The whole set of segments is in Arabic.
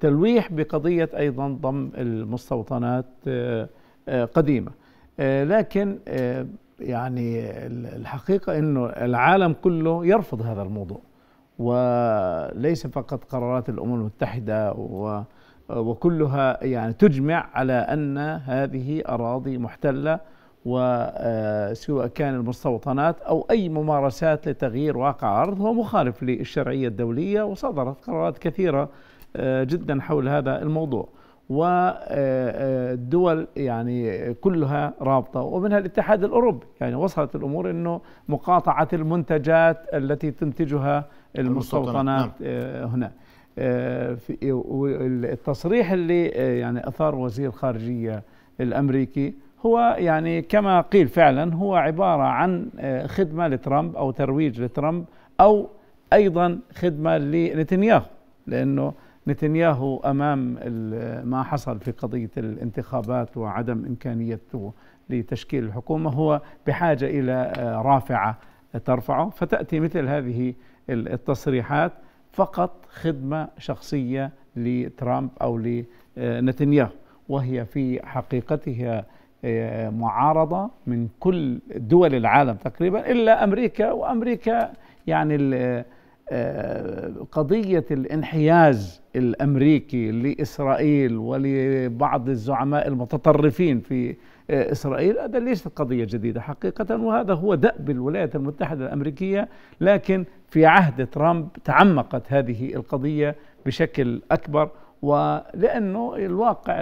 تلويح بقضية أيضا ضم المستوطنات آه، آه، قديمة آه، لكن يعني الحقيقة أنه العالم كله يرفض هذا الموضوع وليس فقط قرارات الأمم المتحدة و وكلها يعني تجمع على أن هذه أراضي محتلة وسواء كان المستوطنات أو أي ممارسات لتغيير واقع أرض هو مخالف للشرعية الدولية وصدرت قرارات كثيرة جدا حول هذا الموضوع والدول آه، آه، يعني كلها رابطة ومنها الاتحاد الأوروبي يعني وصلت الأمور أنه مقاطعة المنتجات التي تنتجها المستوطنات نعم. آه، هنا التصريح اللي يعني أثار وزير الخارجية الأمريكي هو يعني كما قيل فعلا هو عبارة عن خدمة لترامب أو ترويج لترامب أو أيضا خدمة لنتنياهو لأنه نتنياهو امام ما حصل في قضيه الانتخابات وعدم امكانيته لتشكيل الحكومه هو بحاجه الى آه، رافعه ترفعه فتاتي مثل هذه التصريحات فقط خدمه شخصيه لترامب او لنتنياهو وهي في حقيقتها آه، معارضه من كل دول العالم تقريبا الا امريكا وامريكا يعني آه، قضية الانحياز الأمريكي لإسرائيل ولبعض الزعماء المتطرفين في آه، إسرائيل هذا ليست قضية جديدة حقيقة وهذا هو دأب الولايات المتحدة الأمريكية لكن في عهد ترامب تعمقت هذه القضية بشكل أكبر ولأنه الواقع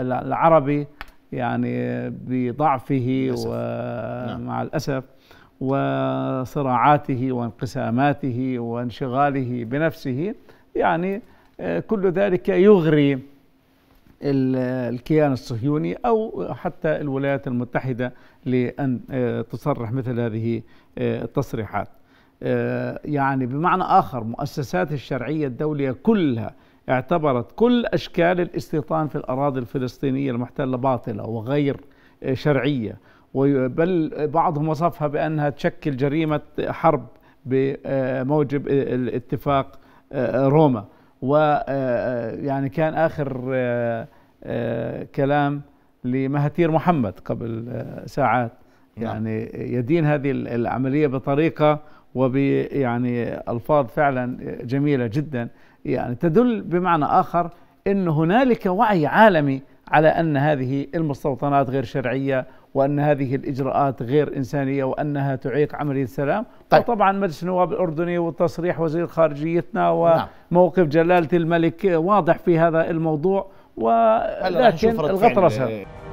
العربي يعني بضعفه ومع نعم. الأسف وصراعاته وانقساماته وانشغاله بنفسه يعني آه، كل ذلك يغري الكيان الصهيوني او حتى الولايات المتحده لان آه، تصرح مثل هذه آه، التصريحات. يعني بمعنى اخر مؤسسات الشرعيه الدوليه كلها اعتبرت كل اشكال الاستيطان في الاراضي الفلسطينيه المحتله باطله وغير شرعيه بل بعضهم وصفها بأنها تشكل جريمة حرب بموجب الاتفاق آه، روما ويعني آه، كان آخر آه، كلام لمهاتير محمد قبل ساعات نعم. يعني يدين هذه العملية بطريقة وب يعني ألفاظ فعلا جميلة جدا يعني تدل بمعنى آخر أن هنالك وعي عالمي على ان هذه المستوطنات غير شرعيه وان هذه الاجراءات غير انسانيه وانها تعيق عمليه السلام طيب. وطبعا مجلس النواب الاردني وتصريح وزير خارجيتنا نعم. وموقف جلاله الملك واضح في هذا الموضوع ولكن الغطرسه